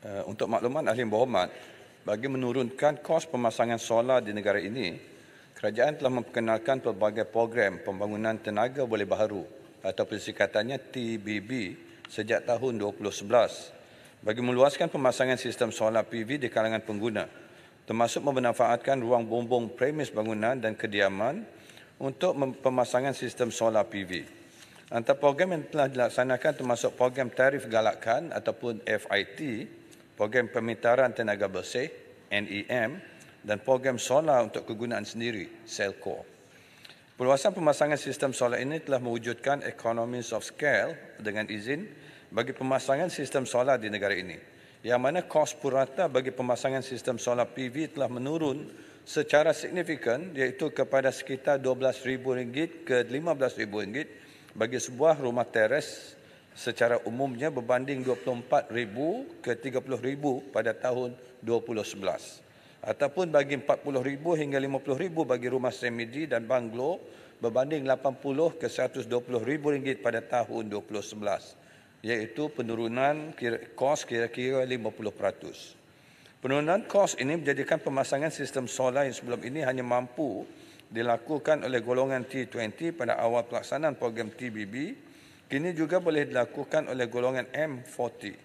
Eh, untuk makluman ahli berhormat, bagi menurunkan kos pemasangan solar di negara ini, kerajaan telah memperkenalkan pelbagai program pembangunan tenaga boleh baharu atau persikatannya TBB sejak tahun 2011 bagi meluaskan pemasangan sistem solar PV di kalangan pengguna termasuk memanfaatkan ruang bumbung premis bangunan dan kediaman untuk pemasangan sistem solar PV. Antara program yang telah dilaksanakan termasuk program tarif galakan ataupun FIT program pemintaran tenaga bersih NEM dan program solar untuk kegunaan sendiri Selco. Perluasan pemasangan sistem solar ini telah mewujudkan economies of scale dengan izin bagi pemasangan sistem solar di negara ini. Yang mana kos purata bagi pemasangan sistem solar PV telah menurun secara signifikan iaitu kepada sekitar RM12,000 ke RM15,000 bagi sebuah rumah teres secara umumnya berbanding 24,000 ke 30,000 pada tahun 2011 ataupun bagi 40,000 hingga 50,000 bagi rumah semidi dan banglo berbanding 80 ke 120,000 ringgit pada tahun 2011 iaitu penurunan kos kira-kira 50% Penurunan kos ini menjadikan pemasangan sistem solar yang sebelum ini hanya mampu dilakukan oleh golongan T20 pada awal pelaksanaan program TBB Kini juga boleh dilakukan oleh golongan M40.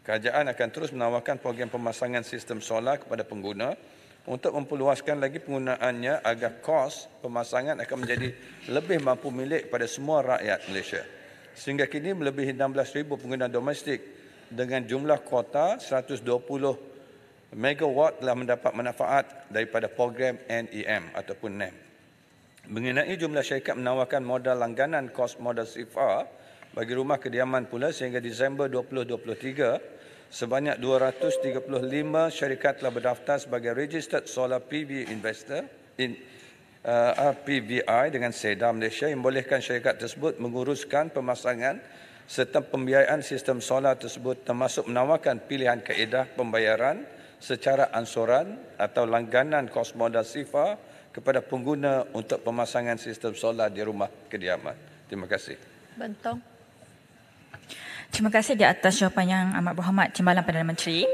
Kerajaan akan terus menawarkan program pemasangan sistem solar kepada pengguna untuk memperluaskan lagi penggunaannya agar kos pemasangan akan menjadi lebih mampu milik pada semua rakyat Malaysia. Sehingga kini melebihi 16,000 pengguna domestik dengan jumlah kuota 120 megawatt telah mendapat manfaat daripada program NEM ataupun NEM. Mengenai jumlah syarikat menawarkan modal langganan kos modal sifar bagi rumah kediaman pula sehingga Disember 2023, sebanyak 235 syarikat telah berdaftar sebagai Registered Solar PV Investor in uh, RPVI dengan SEDA Malaysia yang membolehkan syarikat tersebut menguruskan pemasangan serta pembiayaan sistem solar tersebut termasuk menawarkan pilihan kaedah pembayaran secara ansuran atau langganan kos modal sifar kepada pengguna untuk pemasangan sistem solar di rumah kediaman. Terima kasih. Bentong. Terima kasih di atas jawapan yang amat berhormat Timbalan Perdana Menteri.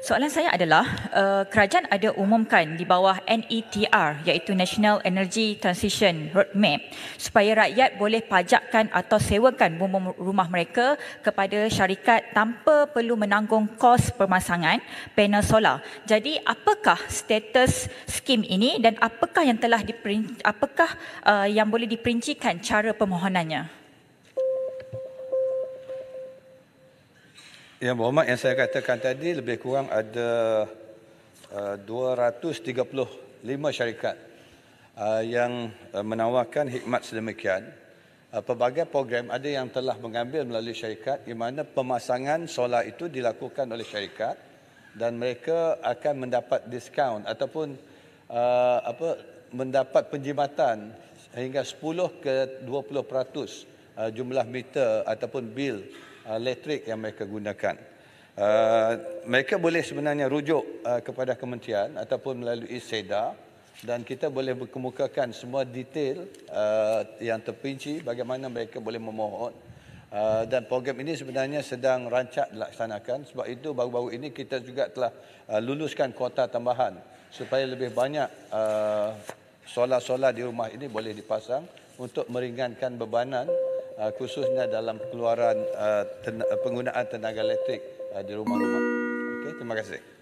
Soalan saya adalah, eh, kerajaan ada umumkan di bawah NETR iaitu National Energy Transition Roadmap supaya rakyat boleh pajakkan atau sewakan bumbung rumah mereka kepada syarikat tanpa perlu menanggung kos pemasangan panel solar. Jadi, apakah status skim ini dan apakah yang telah diperinci, apakah eh, yang boleh diperincikan cara permohonannya? Yang berhormat yang saya katakan tadi lebih kurang ada uh, 235 syarikat uh, yang uh, menawarkan hikmat sedemikian. Uh, pelbagai program ada yang telah mengambil melalui syarikat di mana pemasangan solar itu dilakukan oleh syarikat dan mereka akan mendapat diskaun ataupun uh, apa mendapat penjimatan hingga 10 ke 20% peratus uh, jumlah meter ataupun bil Ah, elektrik yang mereka gunakan. Uh, mereka boleh sebenarnya rujuk uh, kepada kementerian ataupun melalui SEDA dan kita boleh berkemukakan semua detail uh, yang terperinci bagaimana mereka boleh memohon uh, dan program ini sebenarnya sedang rancak dilaksanakan sebab itu baru-baru ini kita juga telah uh, luluskan kuota tambahan supaya lebih banyak uh, solar-solar di rumah ini boleh dipasang untuk meringankan bebanan Uh, khususnya dalam keluaran uh, penggunaan tenaga elektrik uh, di rumah-rumah. Okey, terima kasih.